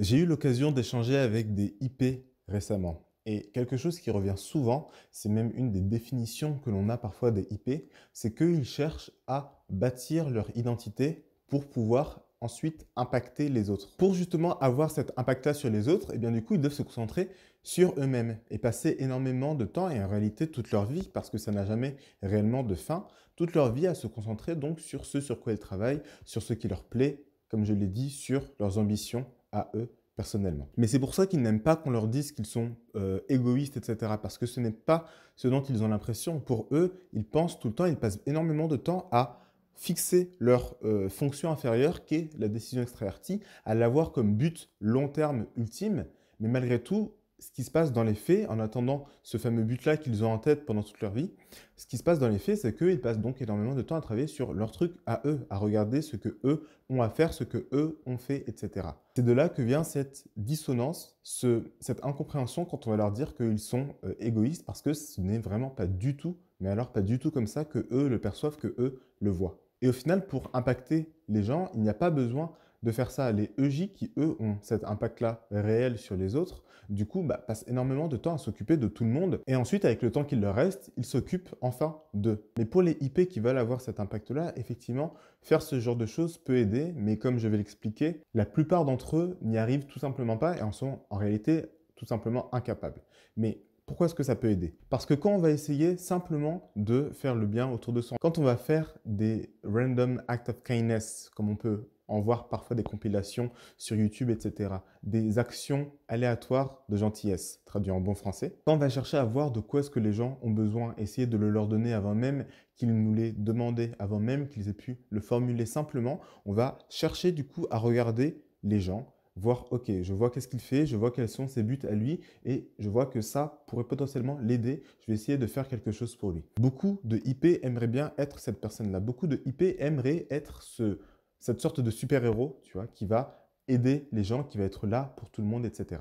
J'ai eu l'occasion d'échanger avec des IP récemment. Et quelque chose qui revient souvent, c'est même une des définitions que l'on a parfois des IP, c'est qu'ils cherchent à bâtir leur identité pour pouvoir ensuite impacter les autres. Pour justement avoir cet impact-là sur les autres, et eh bien du coup, ils doivent se concentrer sur eux-mêmes et passer énormément de temps et en réalité toute leur vie, parce que ça n'a jamais réellement de fin, toute leur vie à se concentrer donc sur ce sur quoi ils travaillent, sur ce qui leur plaît, comme je l'ai dit, sur leurs ambitions à eux personnellement. Mais c'est pour ça qu'ils n'aiment pas qu'on leur dise qu'ils sont euh, égoïstes, etc. Parce que ce n'est pas ce dont ils ont l'impression. Pour eux, ils pensent tout le temps, ils passent énormément de temps à fixer leur euh, fonction inférieure, qui est la décision extravertie, à l'avoir comme but long terme ultime. Mais malgré tout, ce qui se passe dans les faits, en attendant ce fameux but-là qu'ils ont en tête pendant toute leur vie, ce qui se passe dans les faits, c'est qu'ils passent donc énormément de temps à travailler sur leur truc à eux, à regarder ce que eux ont à faire, ce que eux ont fait, etc. C'est de là que vient cette dissonance, cette incompréhension quand on va leur dire qu'ils sont euh, égoïstes, parce que ce n'est vraiment pas du tout, mais alors pas du tout comme ça que eux le perçoivent, que eux le voient. Et au final, pour impacter les gens, il n'y a pas besoin de faire ça. Les EJ qui, eux, ont cet impact-là réel sur les autres, du coup, bah, passent énormément de temps à s'occuper de tout le monde. Et ensuite, avec le temps qu'il leur reste, ils s'occupent enfin d'eux. Mais pour les IP qui veulent avoir cet impact-là, effectivement, faire ce genre de choses peut aider, mais comme je vais l'expliquer, la plupart d'entre eux n'y arrivent tout simplement pas et en sont en réalité tout simplement incapables. Mais pourquoi est-ce que ça peut aider Parce que quand on va essayer simplement de faire le bien autour de soi, quand on va faire des random acts of kindness, comme on peut en voir parfois des compilations sur YouTube, etc. Des actions aléatoires de gentillesse, traduit en bon français. Quand on va chercher à voir de quoi est-ce que les gens ont besoin, essayer de le leur donner avant même qu'ils nous les demandé, avant même qu'ils aient pu le formuler simplement, on va chercher du coup à regarder les gens, voir, ok, je vois qu'est-ce qu'il fait, je vois quels sont ses buts à lui, et je vois que ça pourrait potentiellement l'aider, je vais essayer de faire quelque chose pour lui. Beaucoup de IP aimeraient bien être cette personne-là, beaucoup de IP aimeraient être ce cette sorte de super-héros, tu vois, qui va aider les gens, qui va être là pour tout le monde, etc.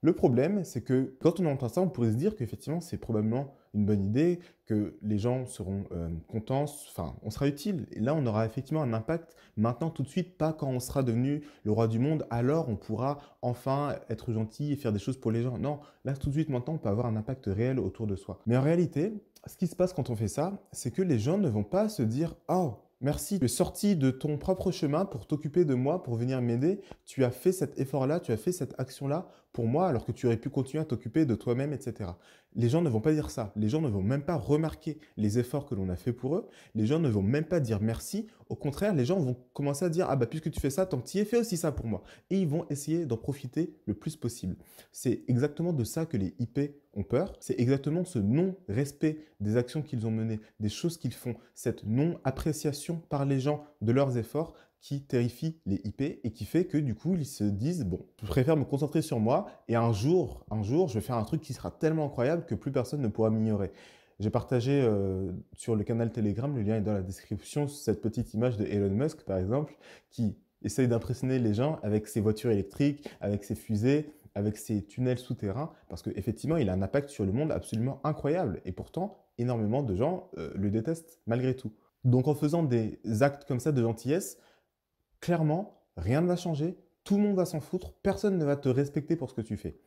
Le problème, c'est que quand on entend ça, on pourrait se dire qu'effectivement, c'est probablement une bonne idée, que les gens seront euh, contents, enfin, on sera utile. Et là, on aura effectivement un impact maintenant, tout de suite, pas quand on sera devenu le roi du monde, alors on pourra enfin être gentil et faire des choses pour les gens. Non, là, tout de suite, maintenant, on peut avoir un impact réel autour de soi. Mais en réalité, ce qui se passe quand on fait ça, c'est que les gens ne vont pas se dire « Oh, Merci, tu es sorti de ton propre chemin pour t'occuper de moi, pour venir m'aider. Tu as fait cet effort-là, tu as fait cette action-là pour moi alors que tu aurais pu continuer à t'occuper de toi-même, etc. Les gens ne vont pas dire ça. Les gens ne vont même pas remarquer les efforts que l'on a fait pour eux. Les gens ne vont même pas dire merci. Au contraire, les gens vont commencer à dire ah bah puisque tu fais ça, tant que tu y es, fais aussi ça pour moi. Et ils vont essayer d'en profiter le plus possible. C'est exactement de ça que les IP ont peur. C'est exactement ce non-respect des actions qu'ils ont menées, des choses qu'ils font, cette non-appréciation par les gens de leurs efforts qui terrifie les IP et qui fait que du coup ils se disent bon, je préfère me concentrer sur moi et un jour, un jour, je vais faire un truc qui sera tellement incroyable que plus personne ne pourra m'ignorer. J'ai partagé euh, sur le canal Telegram, le lien est dans la description, cette petite image de Elon Musk par exemple, qui essaye d'impressionner les gens avec ses voitures électriques, avec ses fusées, avec ses tunnels souterrains, parce qu'effectivement il a un impact sur le monde absolument incroyable et pourtant énormément de gens euh, le détestent malgré tout. Donc en faisant des actes comme ça de gentillesse, clairement, rien ne va changer, tout le monde va s'en foutre, personne ne va te respecter pour ce que tu fais.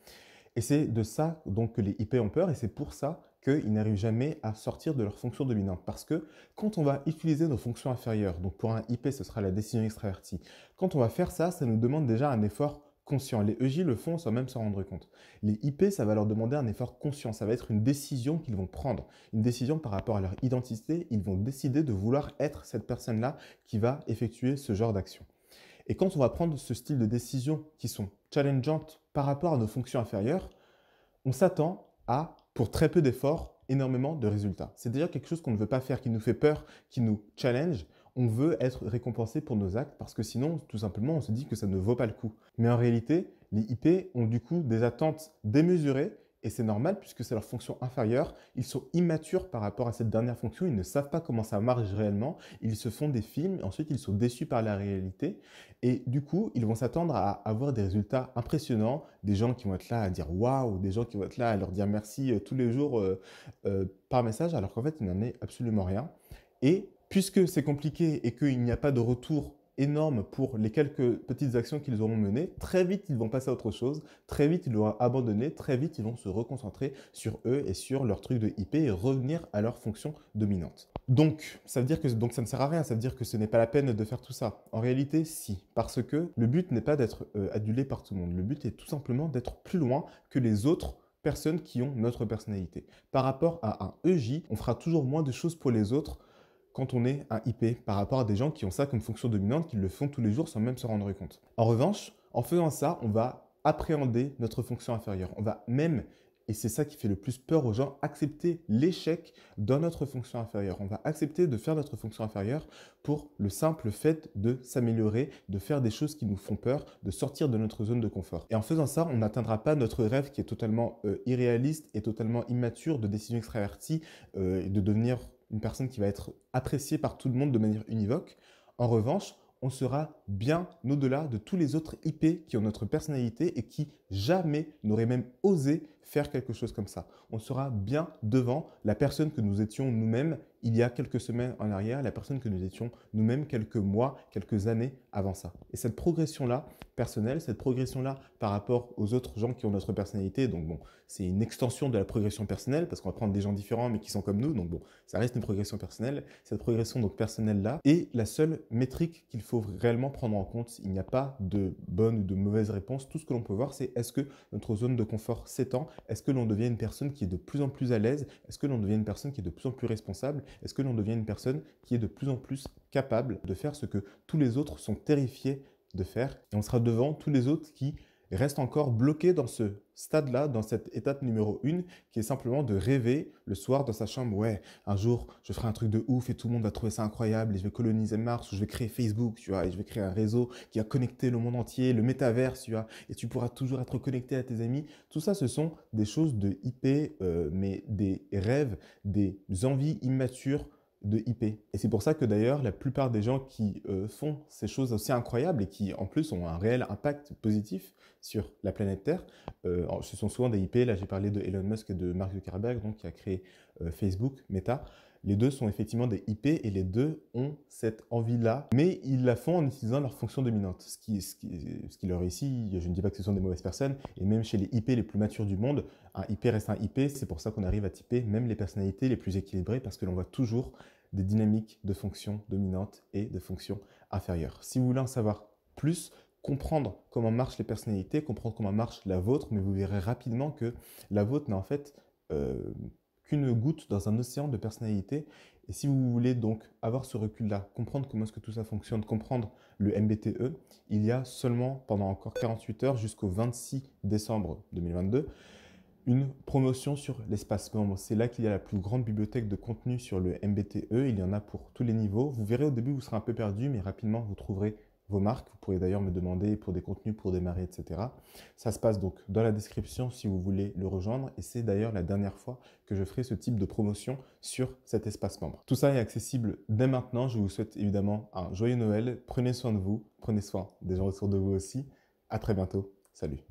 Et c'est de ça donc que les IP ont peur et c'est pour ça qu'ils n'arrivent jamais à sortir de leur fonction dominante. Parce que quand on va utiliser nos fonctions inférieures, donc pour un IP ce sera la décision extravertie, quand on va faire ça, ça nous demande déjà un effort conscient. Les EJ le font sans même s'en rendre compte. Les IP, ça va leur demander un effort conscient, ça va être une décision qu'ils vont prendre, une décision par rapport à leur identité, ils vont décider de vouloir être cette personne-là qui va effectuer ce genre d'action. Et quand on va prendre ce style de décision qui sont challengeantes par rapport à nos fonctions inférieures, on s'attend à, pour très peu d'efforts, énormément de résultats. C'est déjà quelque chose qu'on ne veut pas faire, qui nous fait peur, qui nous challenge, on veut être récompensé pour nos actes parce que sinon, tout simplement, on se dit que ça ne vaut pas le coup. Mais en réalité, les IP ont du coup des attentes démesurées et c'est normal puisque c'est leur fonction inférieure. Ils sont immatures par rapport à cette dernière fonction. Ils ne savent pas comment ça marche réellement. Ils se font des films. Ensuite, ils sont déçus par la réalité. Et du coup, ils vont s'attendre à avoir des résultats impressionnants. Des gens qui vont être là à dire waouh, des gens qui vont être là à leur dire merci euh, tous les jours euh, euh, par message, alors qu'en fait, il n'en est absolument rien. Et Puisque c'est compliqué et qu'il n'y a pas de retour énorme pour les quelques petites actions qu'ils auront menées, très vite ils vont passer à autre chose, très vite ils vont abandonner, très vite ils vont se reconcentrer sur eux et sur leur truc de IP et revenir à leur fonction dominante. Donc, ça veut dire que ça ne sert à rien, ça veut dire que ce n'est pas la peine de faire tout ça. En réalité, si, parce que le but n'est pas d'être euh, adulé par tout le monde, le but est tout simplement d'être plus loin que les autres personnes qui ont notre personnalité. Par rapport à un EJ, on fera toujours moins de choses pour les autres quand on est un IP par rapport à des gens qui ont ça comme fonction dominante, qui le font tous les jours sans même se rendre compte. En revanche, en faisant ça, on va appréhender notre fonction inférieure. On va même, et c'est ça qui fait le plus peur aux gens, accepter l'échec dans notre fonction inférieure. On va accepter de faire notre fonction inférieure pour le simple fait de s'améliorer, de faire des choses qui nous font peur, de sortir de notre zone de confort. Et en faisant ça, on n'atteindra pas notre rêve qui est totalement euh, irréaliste et totalement immature de décision extravertie euh, et de devenir une personne qui va être appréciée par tout le monde de manière univoque. En revanche, on sera bien au-delà de tous les autres IP qui ont notre personnalité et qui jamais n'auraient même osé faire quelque chose comme ça. On sera bien devant la personne que nous étions nous-mêmes il y a quelques semaines en arrière, la personne que nous étions nous-mêmes quelques mois, quelques années avant ça. Et cette progression-là personnelle, cette progression-là par rapport aux autres gens qui ont notre personnalité, donc bon, c'est une extension de la progression personnelle parce qu'on va prendre des gens différents mais qui sont comme nous, donc bon, ça reste une progression personnelle. Cette progression donc personnelle-là est la seule métrique qu'il faut réellement prendre en compte. Il n'y a pas de bonne ou de mauvaise réponse. Tout ce que l'on peut voir, c'est est-ce que notre zone de confort s'étend est-ce que l'on devient une personne qui est de plus en plus à l'aise Est-ce que l'on devient une personne qui est de plus en plus responsable Est-ce que l'on devient une personne qui est de plus en plus capable de faire ce que tous les autres sont terrifiés de faire Et on sera devant tous les autres qui reste encore bloqué dans ce stade-là, dans cette étape numéro une, qui est simplement de rêver le soir dans sa chambre, ouais, un jour je ferai un truc de ouf et tout le monde va trouver ça incroyable et je vais coloniser Mars ou je vais créer Facebook, tu vois, et je vais créer un réseau qui va connecter le monde entier, le métavers, tu vois, et tu pourras toujours être connecté à tes amis. Tout ça, ce sont des choses de IP, euh, mais des rêves, des envies immatures de IP. Et c'est pour ça que d'ailleurs, la plupart des gens qui euh, font ces choses aussi incroyables et qui en plus ont un réel impact positif sur la planète Terre, euh, ce sont souvent des IP. Là, j'ai parlé de Elon Musk et de Mark Zuckerberg, donc, qui a créé euh, Facebook, Meta. Les deux sont effectivement des IP et les deux ont cette envie-là, mais ils la font en utilisant leur fonction dominante. Ce qui, ce qui, ce leur réussit, je ne dis pas que ce sont des mauvaises personnes, et même chez les IP les plus matures du monde, un IP reste un IP, c'est pour ça qu'on arrive à typer même les personnalités les plus équilibrées, parce que l'on voit toujours des dynamiques de fonctions dominantes et de fonctions inférieures. Si vous voulez en savoir plus, comprendre comment marchent les personnalités, comprendre comment marche la vôtre, mais vous verrez rapidement que la vôtre n'a en fait euh, goutte dans un océan de personnalités. Et si vous voulez donc avoir ce recul-là, comprendre comment est-ce que tout ça fonctionne, comprendre le MBTE, il y a seulement pendant encore 48 heures jusqu'au 26 décembre 2022 une promotion sur l'espace membre. C'est là qu'il y a la plus grande bibliothèque de contenu sur le MBTE. Il y en a pour tous les niveaux. Vous verrez au début, vous serez un peu perdu, mais rapidement, vous trouverez vos marques. Vous pourrez d'ailleurs me demander pour des contenus pour démarrer, etc. Ça se passe donc dans la description si vous voulez le rejoindre. Et c'est d'ailleurs la dernière fois que je ferai ce type de promotion sur cet espace membre. Tout ça est accessible dès maintenant. Je vous souhaite évidemment un joyeux Noël. Prenez soin de vous. Prenez soin des gens autour de vous aussi. À très bientôt. Salut.